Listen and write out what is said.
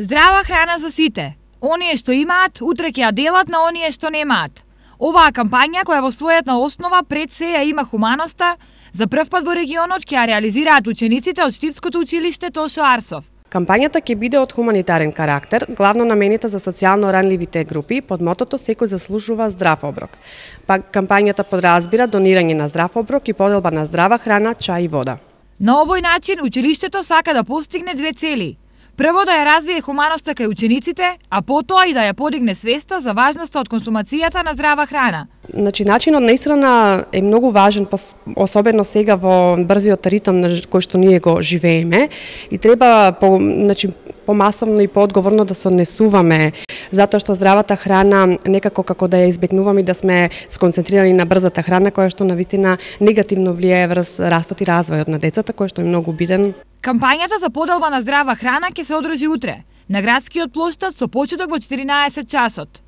Здрава храна за сите. Оние што имаат, утре ќе ја делат на оние што немаат. Оваа кампања која во својата основа пред се ја има хуманоста, за прв пат во регионот ќе ја реализираат учениците од Штипското училиште Тошо Арсов. Кампањата ќе биде од хуманитарен карактер, главно наменита за социјално ранливите групи, под мотото секој заслужува здрав оброк. Па кампањата подразбира донирање на здрав оброк и поделба на здрава храна, чај и вода. На овој начин училиштето сака да постигне две цели – Прво да ја развие хуманоста кај учениците, а потоа и да ја подигне свеста за важноста од консумацијата на здрава храна. Значи, начинот на е многу важен, особено сега во брзиот ритм на кој што ние го живееме и треба по, значи, помасовно и поодговорно да се однесуваме, затоа што здравата храна некако како да ја избегнуваме и да сме сконцентрирани на брзата храна која што на вистина негативно влијае врз растот и развојот на децата, кој што е многу биден. Кампањата за поделба на здрава храна ќе се одржи утре на градскиот плоштад со почеток во 14 часот.